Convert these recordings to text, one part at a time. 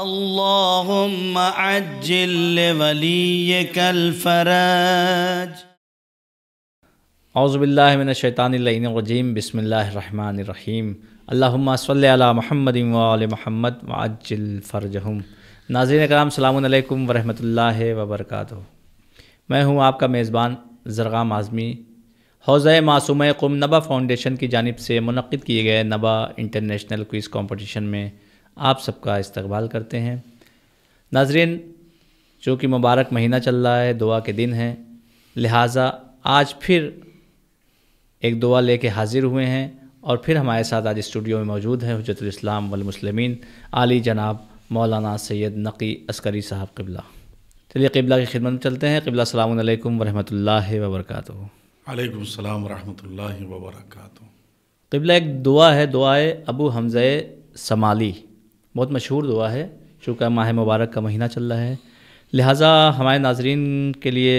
اللهم عجل لوليك الفرج अज़बिल्लिनशैतानरजीम बसमीम अल्लाम सल महमद वाल महमद वाजिल फ़रजहम नाजिन कराम सलामकुम वरहमल वबरक मैं हूँ आपका मेज़बान ज़रगाम आज़मी हौज़ मासूम कुम नबा फ़ाउंडेशन की जानब से मनद किए गए नबा इंटरनेशनल क्विज़ कॉम्पटिशन में आप सबका इस्तकबाल करते हैं नाजरीन चूँकि मुबारक महीना चल रहा है दुआ के दिन हैं लिहाजा आज फिर एक दुआ लेके हाज़िर हुए हैं और फिर हमारे साथ आज स्टूडियो में मौजूद हैं हजरतलाम वलमसलमिन आली जनाब मौलाना सैयद नकी अस्करी साहब कबला चलिए किबला की खिदमत में चलते हैं कबला अल्लाम वरम वबरक वालेकाम वरम वबरक कबला एक दुआ है दुआ अबू हमज़ समाली बहुत मशहूर दुआ है चूँकि माह मुबारक का महीना चल रहा है लिहाजा हमारे नाजरन के लिए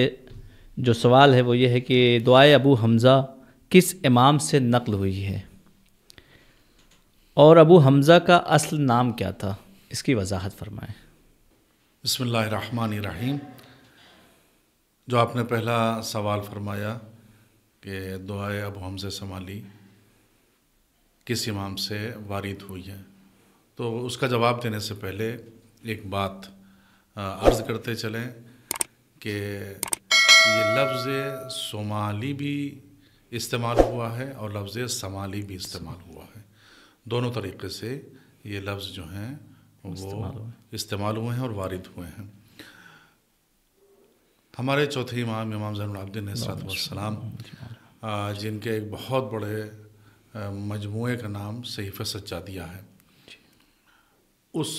जो सवाल है वो ये है कि दुआ अबू हमज़ा किस इमाम से नकल हुई है और अबू हमज़ा का असल नाम क्या था इसकी वजाहत फरमाएँ बसमीम जो आपने पहला सवाल फरमाया कि दुआ अबू हमज़ा समाली किस इमाम से वारिद हुई है तो उसका जवाब देने से पहले एक बात अर्ज़ करते चलें कि ये लफ्ज़ सोमाली भी इस्तेमाल हुआ है और लफ्ज़ समाली भी इस्तेमाल हुआ है दोनों तरीके से ये लफ्ज़ जो हैं वो इस्तेमाल हुए हैं और वारिद हुए हैं हमारे चौथे इमाम इमाम जैनदीन सलाम जिनके एक बहुत बड़े मजमू का नाम सहीफ़ सच्चा दिया है उस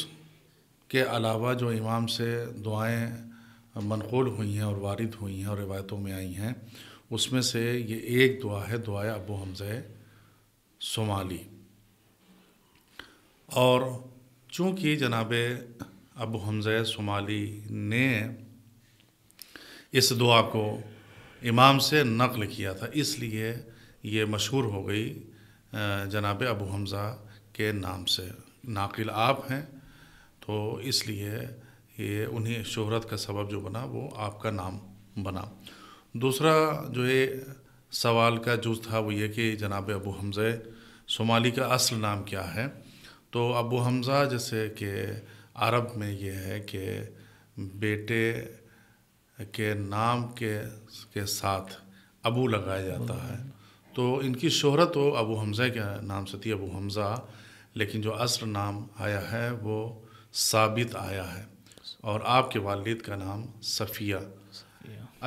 के अलावा जो इमाम से दुआएं मनकूल हुई हैं और वारिद हुई हैं और रिवायतों में आई हैं उसमें से ये एक दुआ है दुआ अबू हमजे सोमाली और चूँकि जनाब अबू हमज़ सोमाली ने इस दुआ को इमाम से नकल किया था इसलिए ये मशहूर हो गई जनाब अबू हमज़ा के नाम से नाकिल आप हैं तो इसलिए ये उन्हें शोहरत का सबब जो बना वो आपका नाम बना दूसरा जो है सवाल का जुज था वो ये कि जनाब अबू हमज़े सोमाली का असल नाम क्या है तो अबू हमज़ा जैसे कि अरब में ये है कि बेटे के नाम के के साथ अबू लगाया जाता है तो इनकी शोहरत वो तो अबू हमज़ा के नाम से थी अबू हमज़ा लेकिन जो असर नाम आया है वो साबित आया है और आपके वालिद का नाम सफ़िया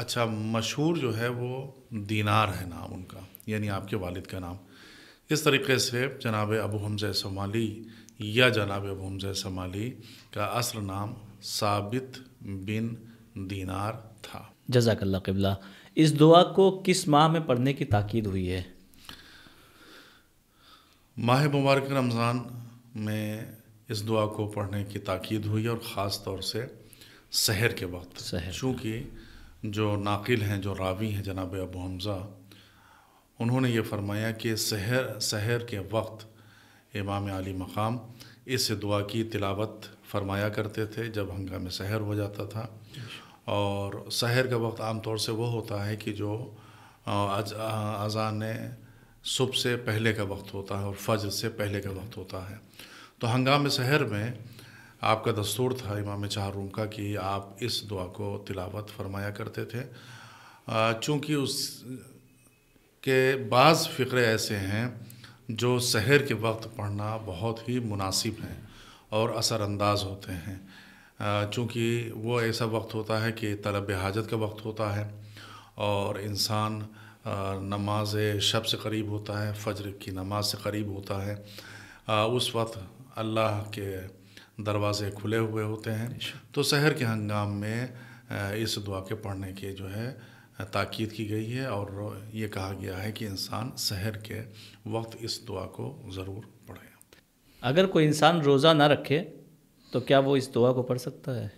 अच्छा मशहूर जो है वो दीनार है नाम उनका यानी आपके वालिद का नाम इस तरीके से जनाब अबू हमज़ समाली या जनाब अबू हमज़ समाली का असर नाम साबित बिन दीनार था जजाकल्ला कबला इस दुआ को किस माह में पढ़ने की ताकीद हुई है माह मुबारक रमज़ान में इस दुआ को पढ़ने की ताकीद हुई और ख़ास तौर से शहर के वक्त चूँकि जो नाकिल हैं जो रावी हैं जनाब अबू हमज़ा उन्होंने ये फरमाया कि शहर शहर के वक्त इमाम आली मकाम इस दुआ की तिलावत फरमाया करते थे जब हंगामे शहर हो जाता था और शहर का वक्त आम तौर से वो होता है कि जो अजान सुबह से पहले का वक्त होता है और फजर से पहले का वक्त होता है तो हंगाम शहर में आपका दस्तूर था इमाम चाहरूम रूम का कि आप इस दुआ को तिलावत फरमाया करते थे चूँकि उस के बाद फ़िक्रे ऐसे हैं जो शहर के वक्त पढ़ना बहुत ही मुनासिब हैं और असरानंदाज होते हैं चूँकि वो ऐसा वक्त होता है कि तलब हाजत का वक्त होता है और इंसान नमाज शब से करीब होता है फजर की नमाज से करीब होता है उस वक्त अल्लाह के दरवाज़े खुले हुए होते हैं तो शहर के हंगाम में इस दुआ के पढ़ने के जो है ताक़द की गई है और ये कहा गया है कि इंसान शहर के वक्त इस दुआ को ज़रूर पढ़े अगर कोई इंसान रोज़ा ना रखे तो क्या वो इस दुआ को पढ़ सकता है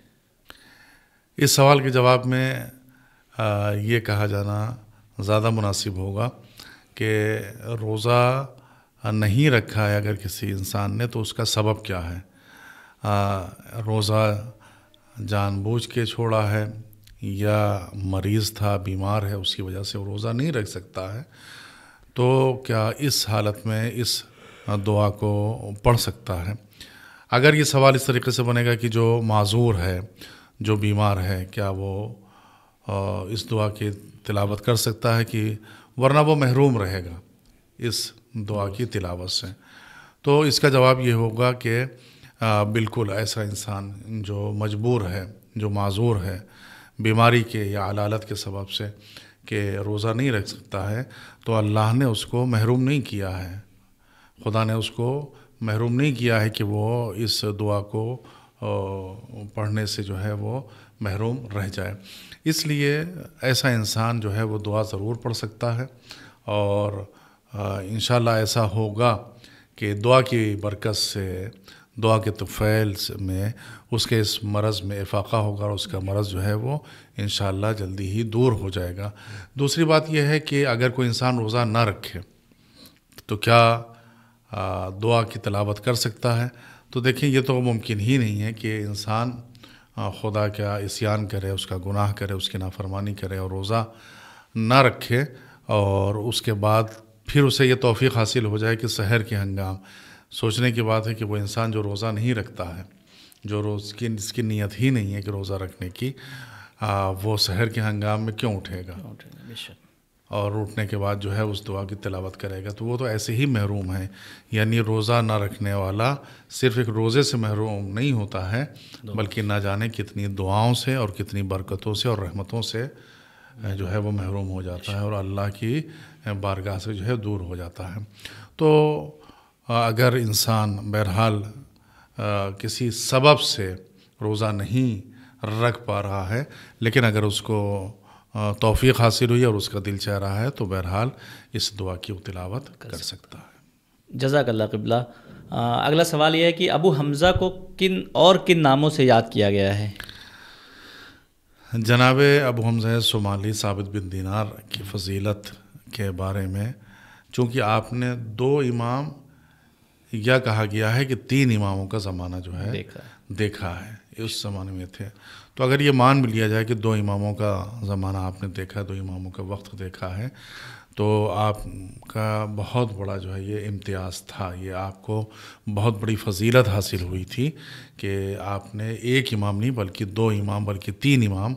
इस सवाल के जवाब में आ, ये कहा जाना ज़्यादा मुनासिब होगा कि रोज़ा नहीं रखा है अगर किसी इंसान ने तो उसका सबब क्या है रोज़ा जानबूझ के छोड़ा है या मरीज़ था बीमार है उसकी वजह से वो रोज़ा नहीं रख सकता है तो क्या इस हालत में इस दुआ को पढ़ सकता है अगर ये सवाल इस तरीके से बनेगा कि जो माजूर है जो बीमार है क्या वो इस दुआ के तिलावत कर सकता है कि वरना वो महरूम रहेगा इस दुआ की तिलावत से तो इसका जवाब ये होगा कि बिल्कुल ऐसा इंसान जो मजबूर है जो माजूर है बीमारी के या अलालत के सबब से कि रोज़ा नहीं रख सकता है तो अल्लाह ने उसको महरूम नहीं किया है खुदा ने उसको महरूम नहीं किया है कि वो इस दुआ को पढ़ने से जो है वो महरूम रह जाए इसलिए ऐसा इंसान जो है वो दुआ ज़रूर पढ़ सकता है और इन ऐसा होगा कि दुआ की बरकत से दुआ के तफ़ैल में उसके इस मरज़ में इफाक़ा होगा और उसका मरज़ जो है वो इन जल्दी ही दूर हो जाएगा दूसरी बात यह है कि अगर कोई इंसान रोज़ा ना रखे तो क्या दुआ की तलावत कर सकता है तो देखें ये तो मुमकिन ही नहीं है कि इंसान खुदा का इसियान करे उसका गुनाह करे उसकी नाफरमानी करे और रोज़ा ना रखे और उसके बाद फिर उसे यह तोफ़ी हासिल हो जाए कि शहर के हंगाम सोचने की बात है कि वह इंसान जो रोज़ा नहीं रखता है जो रोज़ की इसकी नीयत ही नहीं है कि रोज़ा रखने की आ, वो शहर के हंगाम में क्यों उठेगा और उठने के बाद जो है उस दुआ की तिलावत करेगा तो वो तो ऐसे ही महरूम है यानी रोज़ा ना रखने वाला सिर्फ एक रोज़े से महरूम नहीं होता है बल्कि ना जाने कितनी दुआओं से और कितनी बरकतों से और रहमतों से जो है वो महरूम हो जाता है और अल्लाह की बारगाह से जो है दूर हो जाता है तो अगर इंसान बहरहाल किसी सबब से रोज़ा नहीं रख पा रहा है लेकिन अगर उसको तोफ़ी हासिल हुई और उसका दिल चाह रहा है तो बहरहाल इस दुआ की तिलावत कर सकता है जजाकल्ला कबला अगला सवाल यह है कि अबू हमज़ा को किन और किन नामों से याद किया गया है जनाब अबू हमज़ा सोमाली साबित बिन दिनार की फजीलत के बारे में चूँकि आपने दो इमाम यह कहा गया है कि तीन इमामों का ज़माना जो है देखा, देखा है उस ज़माने में थे तो अगर ये मान भी लिया जाए कि दो इमामों का ज़माना आपने देखा दो इमामों का वक्त देखा है तो आपका बहुत बड़ा जो है ये इम्तियाज़ था ये आपको बहुत बड़ी फजीलत हासिल हुई थी कि आपने एक इमाम नहीं बल्कि दो इमाम बल्कि तीन इमाम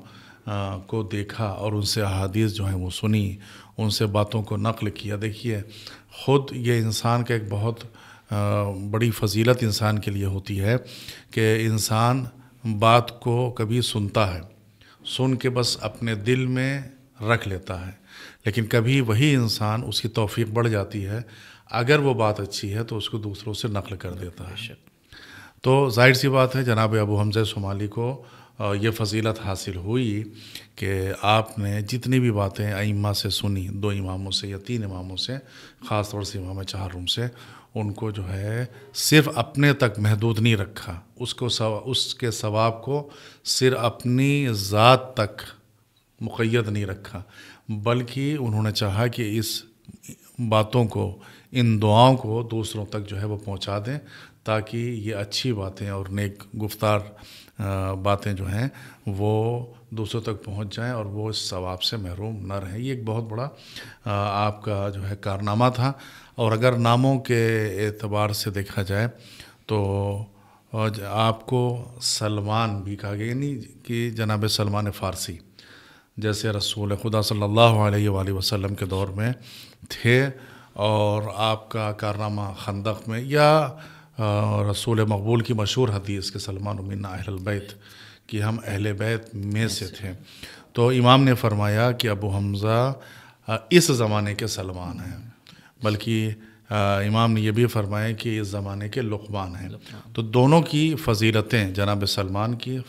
आ, को देखा और उनसे अहादीस जो हैं वो सुनी उनसे बातों को नकल किया देखिए ख़ुद ये इंसान का एक बहुत आ, बड़ी फजीलत इंसान के लिए होती है कि इंसान बात को कभी सुनता है सुन के बस अपने दिल में रख लेता है लेकिन कभी वही इंसान उसकी तौफीक बढ़ जाती है अगर वो बात अच्छी है तो उसको दूसरों से नकल कर देता है तो जाहिर सी बात है जनाब अबू हमज़ शुमाली को ये फजीलत हासिल हुई कि आपने जितनी भी बातें आइमा से सुनी दो इमामों से या तीन इमामों से ख़ास तौर से इमाम चार रूम से उनको जो है सिर्फ अपने तक महदूद नहीं रखा उसको सवा, उसके सवाब को सिर्फ अपनी ज़ात तक मुक़ैद नहीं रखा बल्कि उन्होंने चाहा कि इस बातों को इन दुआओं को दूसरों तक जो है वो पहुंचा दें ताकि ये अच्छी बातें और नेक गुफ्तार बातें जो हैं वो दूसरों तक पहुंच जाएं और वो इस सवाब से महरूम ना रहें ये एक बहुत बड़ा आपका जो है कारनामा था और अगर नामों के एतबार से देखा जाए तो आपको सलमान भी कहा गया यानी कि जनाब सलमान फ़ारसी जैसे रसूल खुदा सल्लल्लाहु अलैहि वसल्लम के दौर में थे और आपका कारनामा खंदक में या रसूल मकबूल की मशहूर हदीस के सलमान उमिन अहलबैत कि हम अहल बैत में से अच्छा। थे तो इमाम ने फरमाया कि अबू हमज़ा इस ज़माने के सलमान हैं बल्कि इमाम ने यह भी फरमाया कि इस ज़माने के लुकमान हैं तो दोनों की फजीलतें जनाब सलमान की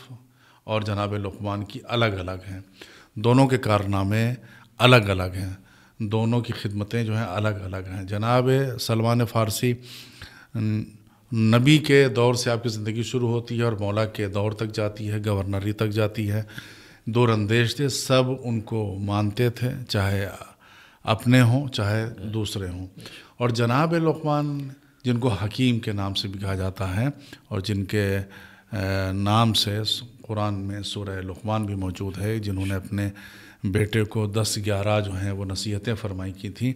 और जनाब लुकमान की अलग अलग हैं दोनों के कारनामे अलग अलग हैं दोनों की खिदमतें जो हैं अलग अलग हैं जनाब सलमान फ़ारसी नबी के दौर से आपकी ज़िंदगी शुरू होती है और मौला के दौर तक जाती है गवर्नरी तक जाती है दो रंदेश थे सब उनको मानते थे चाहे अपने हों चाहे दूसरे हों और जनाब लकमान जिनको हकीम के नाम से भी कहा जाता है और जिनके नाम से कुरान में सूर्य लकमान भी मौजूद है जिन्होंने अपने बेटे को दस ग्यारह जो हैं वो नसीहतें फरमाई की थी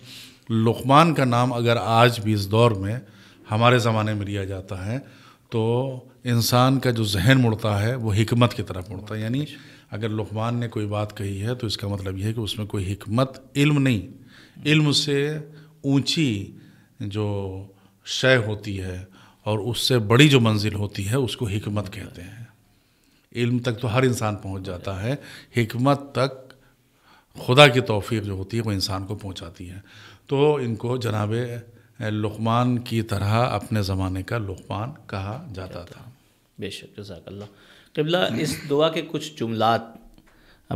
लकमान का नाम अगर आज भी इस दौर में हमारे ज़माने में लिया जाता है तो इंसान का जो जहन मुड़ता है वो हिकमत की तरफ मुड़ता है यानी अगर लुकमान ने कोई बात कही है तो इसका मतलब यह है कि उसमें कोई हिकमत इल्म नहीं इल्म से ऊंची जो शय होती है और उससे बड़ी जो मंजिल होती है उसको हिकमत कहते हैं इल्म तक तो हर इंसान पहुंच जाता है हिकमत तक खुदा की तोफ़ी जो होती है वो इंसान को पहुंचाती है तो इनको जनाब लुकमान की तरह अपने ज़माने का लुकमान कहा जाता था बेशक जजाकल्ला कबला इस दुआ के कुछ जुमलात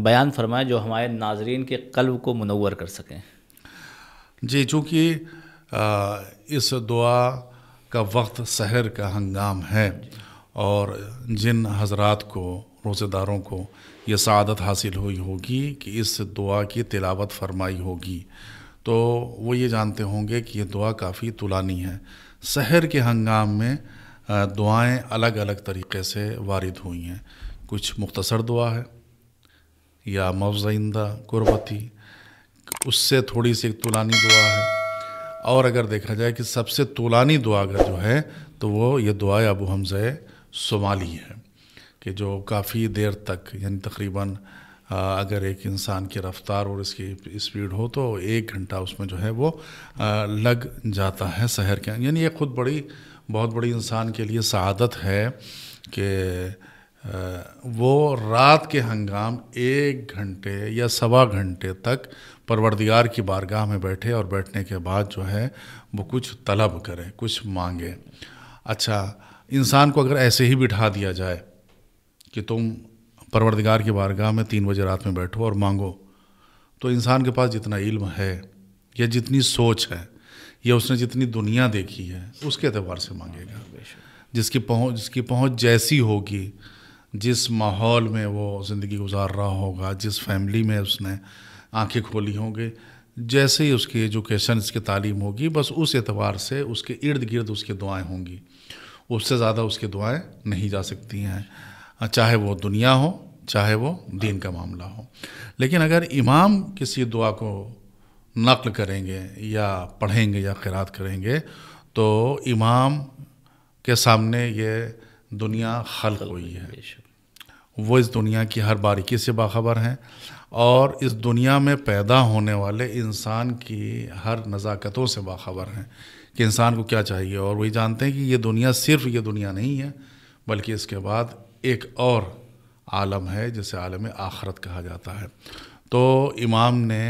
बयान फरमाएं जो हमारे नाजरीन के कल्ब को मनवर कर सकें जी चूँकि इस दुआ का वक्त शहर का हंगाम है और जिन हजरात को रोज़ेदारों को ये सदत हासिल हुई होगी कि इस दुआ की तिलावत फरमाई होगी तो वो ये जानते होंगे कि ये दुआ काफ़ी तुलानी है शहर के हंगाम में दुआएं अलग अलग तरीके से वारिद हुई हैं कुछ मुख्तसर दुआ है या मवजिंदा गुरबती उससे थोड़ी सी तुलानी दुआ है और अगर देखा जाए कि सबसे तुलानी दुआ अगर जो है तो वो ये दुआ अबू हमज़ शुमाली है कि जो काफ़ी देर तक यानी तकरीबन अगर एक इंसान की रफ्तार और इसकी स्पीड हो तो एक घंटा उसमें जो है वो लग जाता है शहर के यानी ये खुद बड़ी बहुत बड़ी इंसान के लिए सआदत है कि वो रात के हंगाम एक घंटे या सवा घंटे तक परवरदिगार की बारगाह में बैठे और बैठने के बाद जो है वो कुछ तलब करें कुछ मांगे अच्छा इंसान को अगर ऐसे ही बिठा दिया जाए कि तुम परवरदिगार की बारगाह में तीन बजे रात में बैठो और मांगो तो इंसान के पास जितना इल्म है या जितनी सोच है या उसने जितनी दुनिया देखी है उसके अतबार से मांगेगा हाँ, जिसकी पहुंच जिसकी पहुंच जैसी होगी जिस माहौल में वो ज़िंदगी गुजार रहा होगा जिस फैमिली में उसने आंखें खोली होंगी जैसे ही उसकी एजुकेशन इसकी तालीम होगी बस उस एतबार से उसके इर्द गिर्द उसकी दुआएं होंगी उससे ज़्यादा उसकी दुआएं नहीं जा सकती हैं हाँ, चाहे वो दुनिया हो चाहे वो दीन का मामला हो लेकिन अगर इमाम किसी दुआ को नकल करेंगे या पढ़ेंगे या खैरात करेंगे तो इमाम के सामने ये दुनिया हल हुई है वो इस दुनिया की हर बारीकी से बाखबर हैं और इस दुनिया में पैदा होने वाले इंसान की हर नज़ाकतों से बाखबर हैं कि इंसान को क्या चाहिए और वही जानते हैं कि ये दुनिया सिर्फ ये दुनिया नहीं है बल्कि इसके बाद एक और आलम है जिसे आलम आखरत कहा जाता है तो इमाम ने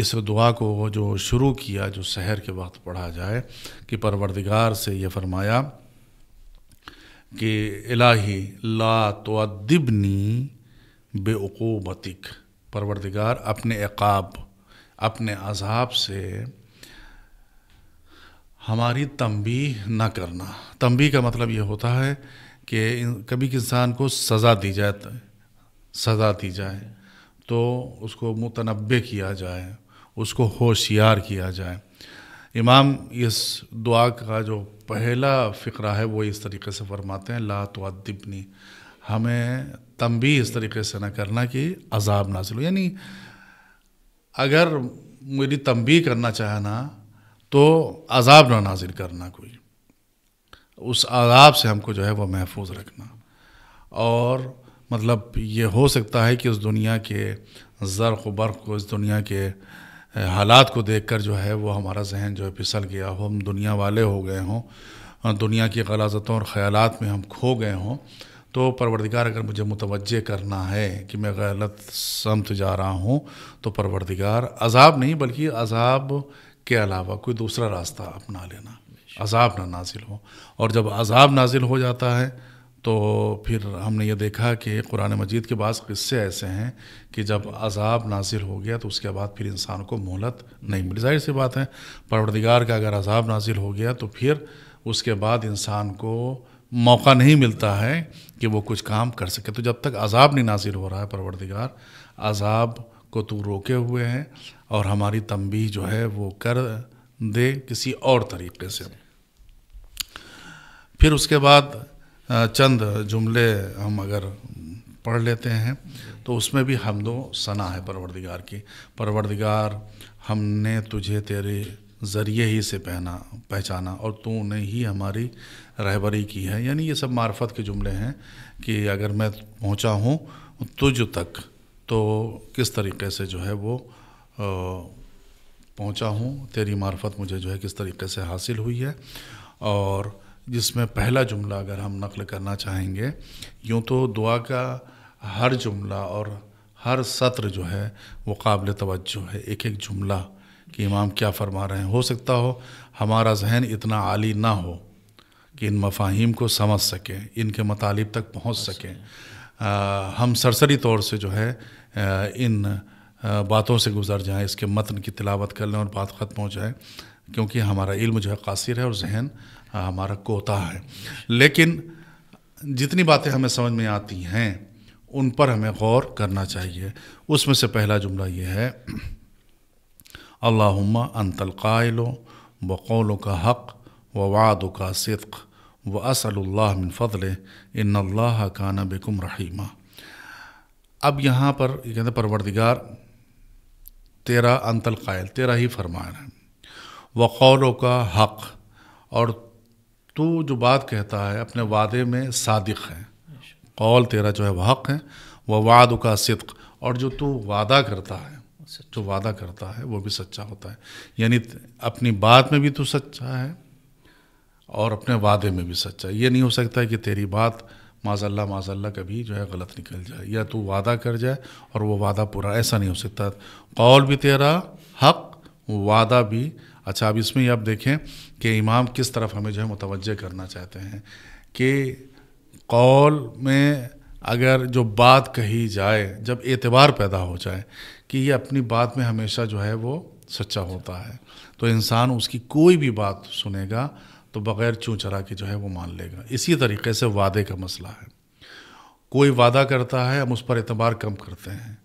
इस दुआ को जो शुरू किया जो शहर के वक्त पढ़ा जाए कि परवरदिगार से ये फरमाया कि इलाही ला तो दिबनी बेवकूबतिक परवरदिगार अपने एकाब अपने अजाब से हमारी तंबी न करना तंबी का मतलब ये होता है कि कभी किसान को सज़ा दी जाए सज़ा दी जाए तो उसको मुतनबे किया जाए उसको होशियार किया जाए इमाम इस दुआ का जो पहला फ़िक्रा है वो इस तरीके से फरमाते हैं ला तो अदबनी हमें भी इस तरीके से ना करना कि अजाब नासिल हो यानी अगर मेरी तंबी करना चाहना तो अजाब ना नाजिल करना कोई उस आदाब से हमको जो है वह महफूज रखना और मतलब ये हो सकता है कि उस दुनिया के ज़रक़ बर्क़ को इस दुनिया के हालात को देखकर जो है वो हमारा जहन जो है फिसल गया हो हम दुनिया वाले हो गए हों दुनिया की गलाजतों और ख़्यालात में हम खो गए हों तो परवरदिगार अगर मुझे मुतवजह करना है कि मैं गलत समत जा रहा हूँ तो परवरदिगार अजाब नहीं बल्कि अजाब के अलावा कोई दूसरा रास्ता अपना लेना अजाब ना नाजिल हो और जब अजाब नाजिल हो जाता है तो फिर हमने ये देखा कि कुरान मजीद के बाद किस्से ऐसे हैं कि जब अजाब नाजिल हो गया तो उसके बाद फिर इंसान को मोहलत नहीं मिली जाहिर सी बात है परवरदिगार का अगर अजाब नाजिल हो गया तो फिर उसके बाद इंसान को मौका नहीं मिलता है कि वो कुछ काम कर सके तो जब तक अजाब नहीं नाजिल हो रहा है परवरदिगार अजाब को तू रोके हुए हैं और हमारी तंबी जो है वो कर दे किसी और तरीके से फिर उसके बाद चंद जुमले हम अगर पढ़ लेते हैं तो उसमें भी हम दो सना है परवरदिगार की परवरदिगार हमने तुझे तेरे ज़रिए ही से पहना पहचाना और तूने ही हमारी रहबरी की है यानी ये सब मार्फत के जुमले हैं कि अगर मैं पहुंचा हूँ तुझ तक तो किस तरीके से जो है वो पहुंचा हूँ तेरी मार्फत मुझे जो है किस तरीके से हासिल हुई है और जिसमें पहला जुमला अगर हम नकल करना चाहेंगे यूँ तो दुआ का हर जुमला और हर सत्र जो है वो काबिल तवज्जो है एक एक जुमला कि इमाम क्या फरमा रहे हैं हो सकता हो हमारा जहन इतना आली ना हो कि इन मफाहिम को समझ सकें इनके मतालब तक पहुंच सकें हम सरसरी तौर से जो है इन बातों से गुजर जाएं इसके मतन की तिलावत कर लें और बात ख़त्म हो जाए क्योंकि हमारा इल्म जो है कासिर है और जहन हमारा कोता है लेकिन जितनी बातें हमें समझ में आती हैं उन पर हमें गौर करना चाहिए उसमें से पहला जुमला ये है अल्लाहुम्मा अंतल कायलो बकौलों का हक़ व वादों का सिद्क़ व असल्ला फ़ल इन काना बेकुम रहीमा अब यहाँ पर कहते हैं परवरदिगार तेरा अंतल कायल तेरा ही फरमान है व कौलों का हक़ और तू जो बात कहता है अपने वादे में सादिक है कौल तेरा जो है वह हक़ है वह वाद का सिद्क और जो तू वादा करता है जो वादा करता है वो भी सच्चा होता है यानी अपनी बात में भी तू सच्चा है और अपने वादे में भी सच्चा ये नहीं हो सकता कि तेरी बात माजल्ला माजल्ला कभी जो है गलत निकल जाए या तू वादा कर जाए और वो वादा पूरा ऐसा नहीं हो सकता कौल भी तेरा हक वादा भी अच्छा अब इसमें आप देखें कि इमाम किस तरफ हमें जो है मुतवज करना चाहते हैं कि कौल में अगर जो बात कही जाए जब एतबार पैदा हो जाए कि ये अपनी बात में हमेशा जो है वो सच्चा होता है तो इंसान उसकी कोई भी बात सुनेगा तो बग़ैर चूँ चरा के जो है वो मान लेगा इसी तरीके से वादे का मसला है कोई वादा करता है हम उस पर एतबार कम करते हैं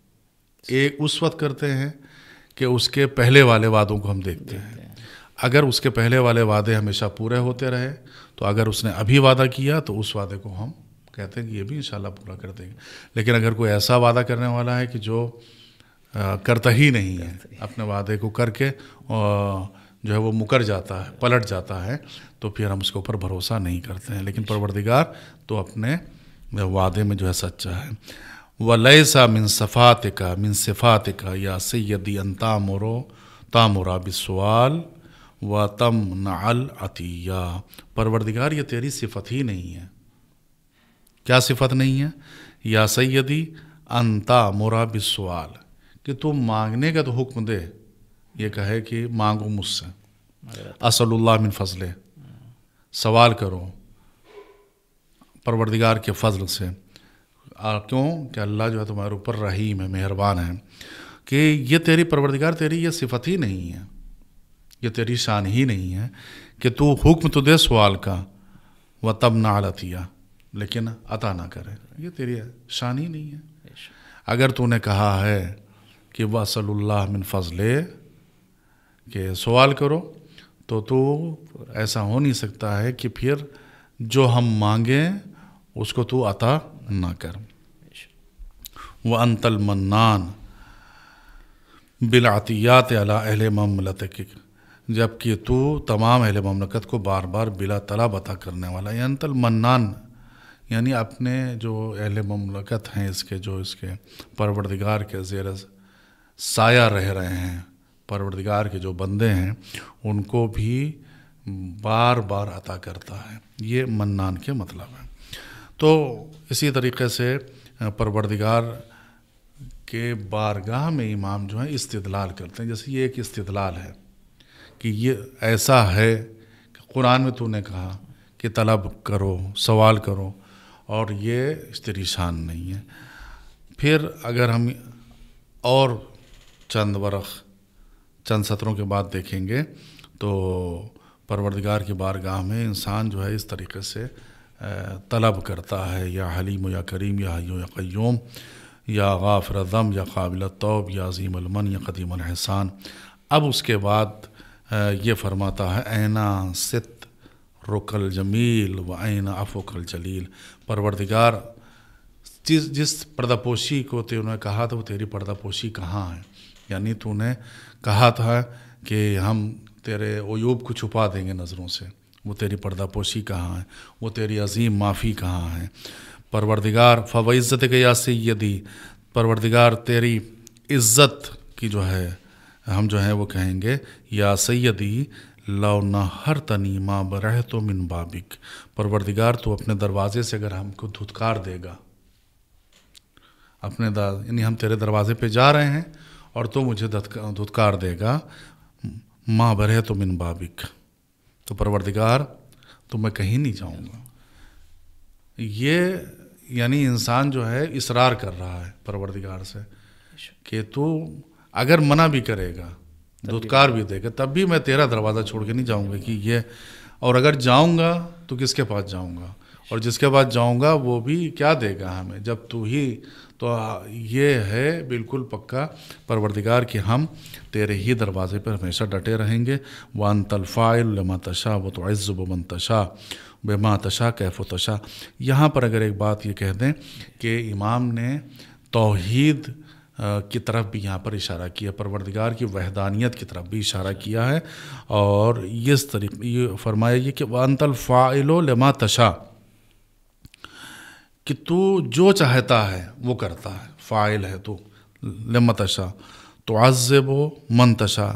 एक उस वक्त करते हैं कि उसके पहले वाले वादों को हम देखते, देखते हैं अगर उसके पहले वाले वादे हमेशा पूरे होते रहे तो अगर उसने अभी वादा किया तो उस वादे को हम कहते हैं कि ये भी इन पूरा कर देंगे लेकिन अगर कोई ऐसा वादा करने वाला है कि जो आ, करता ही नहीं है अपने वादे को करके जो है वो मुकर जाता है पलट जाता है तो फिर हम उसके ऊपर भरोसा नहीं करते हैं लेकिन परवरदिगार तो अपने वादे में जो है सच्चा है व मिन सफ़ात का मिन सिफ़ात का या सैदी अन तामरो तामरा बिसवाल व तम नल अतिया परवरदिगार ये तेरी सिफत ही नहीं है क्या सिफत नहीं है या सैदी अनता मोरा बिसवाल कि तू मांगने का तो हुक्म दे ये कहे कि मांगो मुझसे असल्ला मिन फजल सवाल करो परवरदिगार के फजल से क्यों कि अल्लाह जो है तुम्हारे ऊपर रहीम है मेहरबान है कि ये तेरी परवरदिगार तेरी ये सिफत ही नहीं है ये तेरी शान ही नहीं है कि तू हुक्म तो दे सवाल का व तब ना आलतिया लेकिन अता ना करे ये तेरी शान ही नहीं है अगर तूने कहा है कि वसल्ला मिन फजले कि सवाल करो तो तो ऐसा हो नहीं सकता है कि फिर जो हम मांगें उसको तू अता ना कर वह अंतल मन्नान बिलातियात अला अहल ममलत जबकि तू तमाम अहल ममलकत को बार बार बिला तला बता करने वाला या अंतल मन्नान यानी अपने जो अहल ममलकत हैं इसके जो इसके परवरदिगार के जेर साया रह रहे हैं परवरदिगार के जो बंदे हैं उनको भी बार बार अता करता है ये मन्नान के मतलब है तो इसी तरीके से परवरदिगार के बारगाह में इमाम जो है इस्तलाल करते हैं जैसे ये एक इस्तलाल है कि ये ऐसा है कि कुरान में तूने कहा कि तलब करो सवाल करो और ये स्त्री शान नहीं है फिर अगर हम और चंद वर्ख़ चंद सत्रों के बाद देखेंगे तो परवरदगार की बारगाह में इंसान जो है इस तरीके से तलब करता है या हलीम या करीम या हयो या क्यूम या गाफर दम या काबिल तोब या अजीम अलमन या कदीम अब उसके बाद ये फरमाता है ऐना सित रुकल जमील व ऐना अफोकल जलील परवरदिगार जिस जिस पर्दापोशी को तेने कहा था वो तेरी पर्दापोशी कहाँ है यानी तूने कहा था कि हम तेरे ओयूब को छुपा देंगे नज़रों से वो तेरी पर्दापोशी कहाँ है वो तेरी अजीम माफ़ी कहाँ है परवरदिगार फवाइज़त के या सैदी परवरदिगार तेरी इज़्ज़त की जो है हम जो है वो कहेंगे या सैदी लव न हर तनी माँ बरह तो मिन बाबिक परवरदिगार तो अपने दरवाजे से अगर हमको धुतकार देगा अपने यानी हम तेरे दरवाजे पे जा रहे हैं और तो मुझे धुतकार देगा माँ है तो मिन बाबिक तो परवरदिगार तो मैं कहीं नहीं जाऊँगा ये यानी इंसान जो है इसरार कर रहा है परवरदिगार से कि तू अगर मना भी करेगा धुतकार भी देगा तब भी मैं तेरा दरवाज़ा छोड़ के नहीं जाऊँगा कि ये और अगर जाऊँगा तो किसके पास जाऊँगा और जिसके पास जाऊँगा वो भी क्या देगा हमें जब तू ही तो ये है बिल्कुल पक्का परवरदिगार कि हम तेरे ही दरवाजे पर हमेशा डटे रहेंगे वन तलफ़ाइलमा तशा तो व तो इज़्ज़ुब मन तशा बेमा तशा कैफ तशा यहाँ पर अगर एक बात ये कह दें कि इमाम ने तोहद की तरफ भी यहाँ पर इशारा किया परवरदिगार की वहदानियत की तरफ भी इशारा किया है और इस तरीके ये फरमाया ये कि वन फ़ाइलो लमा तशा कि तू जो चाहता है वो करता है फ़ाइल है तो लमतशा तो आज़ब हो मनतशा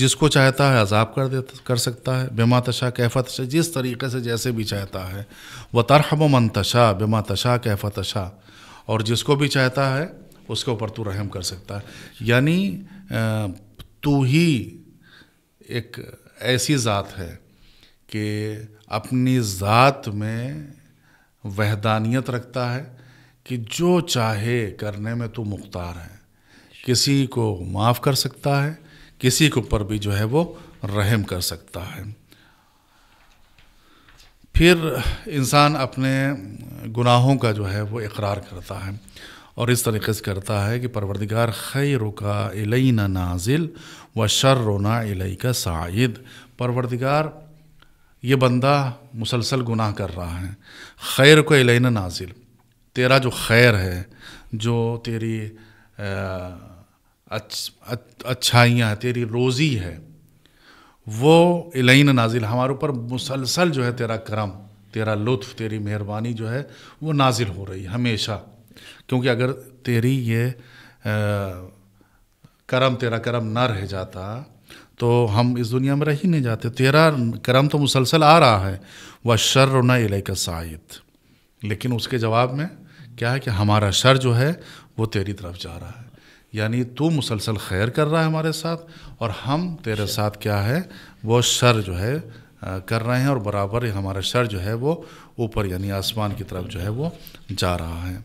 जिसको चाहता है अजाब कर दे कर सकता है बेमा तशा कैफत तशा जिस तरीके से जैसे भी चाहता है वह तरहब मन तशा बेमा तशा कैफत तशा और जिसको भी चाहता है उसके ऊपर तू रहम कर सकता है यानी तू ही एक ऐसी ज़ात है कि अपनी ज़ात में वहदानियत रखता है कि जो चाहे करने में तो मुख्तार है किसी को माफ़ कर सकता है किसी के ऊपर भी जो है वो रहम कर सकता है फिर इंसान अपने गुनाहों का जो है वो इकरार करता है और इस तरीके से करता है कि परवरदिगार खै रुका इलई ना नाजिल व शर रोना इलई का साइद परवरदिगार ये बंदा मुसलसल गुनाह कर रहा है खैर को एलैन नाजिल तेरा जो खैर है जो तेरी अच्छाइयाँ हैं तेरी रोज़ी है वो एलैन नाजिल हमारे ऊपर मुसलसल जो है तेरा करम तेरा लुत्फ तेरी मेहरबानी जो है वो नाजिल हो रही है हमेशा क्योंकि अगर तेरी ये करम तेरा करम ना रह जाता तो हम इस दुनिया में रह ही नहीं जाते तेरा करम तो मुसलसल आ रहा है वह शर न इलेका लेकिन उसके जवाब में क्या है कि हमारा शर जो है वो तेरी तरफ जा रहा है यानी तू मुसलसल खैर कर रहा है हमारे साथ और हम तेरे अच्छा। साथ क्या है वो शर जो है कर रहे हैं और बराबर हमारा शर जो है वो ऊपर यानी आसमान की तरफ जो है वो जा रहा है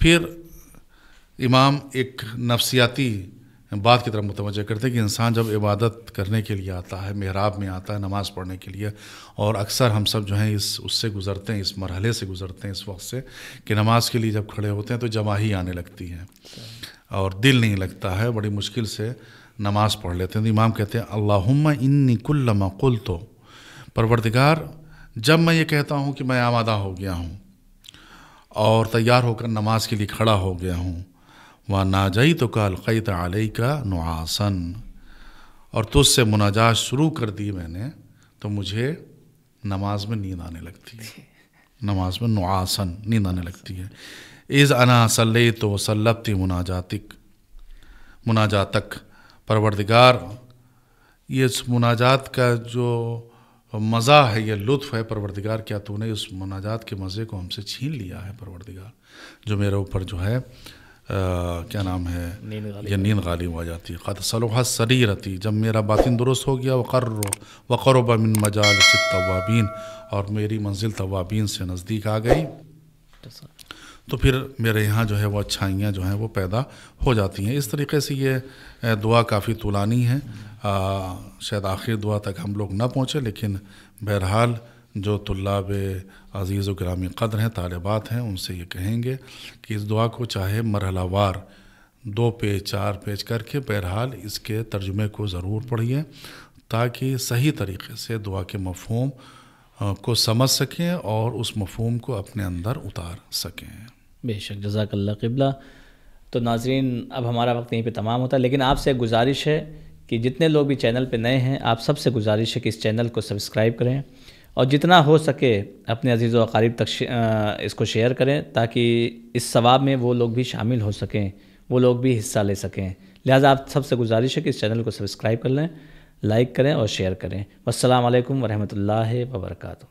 फिर इमाम एक नफसियाती बात की तरफ मुतव करते हैं कि इंसान जब इबादत करने के लिए आता है महराब में आता है नमाज़ पढ़ने के लिए और अक्सर हम सब जो हैं इस उससे गुज़रते हैं इस मरहले से गुज़रते हैं इस वक्त से कि नमाज के लिए जब खड़े होते हैं तो जमाही आने लगती है और दिल नहीं लगता है बड़ी मुश्किल से नमाज़ पढ़ लेते हैं तो इमाम कहते हैं अल्लाम इन्नी कुल्लमा कुल तो परवरदिगार जब मैं ये कहता हूँ कि मैं आमादा हो गया हूँ और तैयार होकर नमाज के लिए खड़ा हो गया हूँ व नाजई तो काल क़ैत आलई का नुआसन और तुझसे मुनाजा शुरू कर दी मैंने तो मुझे नमाज में नींद आने लगती है नमाज में नुआसन नींद आने लगती है इज़ अना सल्ले तो थी मुनाजातिक मुनाजातक परवरदिगार ये इस मुनाजात का जो मज़ा है ये लुत्फ़ है परवरदिगार क्या तूने इस मुनाजात के मज़े को हमसे छीन लिया है परवरदिगार जो मेरे ऊपर जो है क्या नाम है ये नींद गालिब आ जाती है सरी रहती जब मेरा बातिन दुरुस्त हो गया वक़र वक़रब मिन मजाल तवाबीन और मेरी मंजिल तवाबीन से नज़दीक आ गई तो फिर मेरे यहाँ जो है वो अच्छाइयाँ जो हैं वो पैदा हो जाती हैं इस तरीके से ये दुआ काफ़ी तुलानी है आ, शायद आखिर दुआ तक हम लोग ना पहुँचे लेकिन बहरहाल जो तलाब अजीज़ व ग्रामी क़द्र हैं तालबात हैं उनसे ये कहेंगे कि इस दुआ को चाहे मरहलावार दो पेज चार पेज करके बहरहाल इसके तर्जुमे को ज़रूर पढ़िए ताकि सही तरीके से दुआ के मफहम को समझ सकें और उस मफहम को अपने अंदर उतार सकें बेशक जजाकल्ला किबला तो नाजरीन अब हमारा वक्त यहीं पे तमाम होता है लेकिन आपसे गुजारिश है कि जितने लोग भी चैनल पे नए हैं आप सबसे गुजारिश है कि इस चैनल को सब्सक्राइब करें और जितना हो सके अपने अजीज़ व अकारीब तक इसको शेयर करें ताकि इस सवाब में वो लोग भी शामिल हो सकें वो लोग भी हिस्सा ले सकें लिहाजा आप सबसे गुजारिश है कि इस चैनल को सब्सक्राइब कर लें लाइक करें और शेयर करें वालेकुम वरहमतुल्लाहि वबरकू